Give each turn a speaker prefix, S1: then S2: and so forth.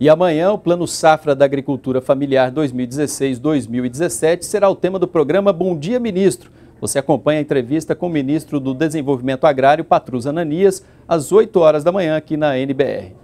S1: E amanhã, o Plano Safra da Agricultura Familiar 2016-2017 será o tema do programa Bom Dia Ministro. Você acompanha a entrevista com o ministro do Desenvolvimento Agrário, Patrus Ananias, às 8 horas da manhã aqui na NBR.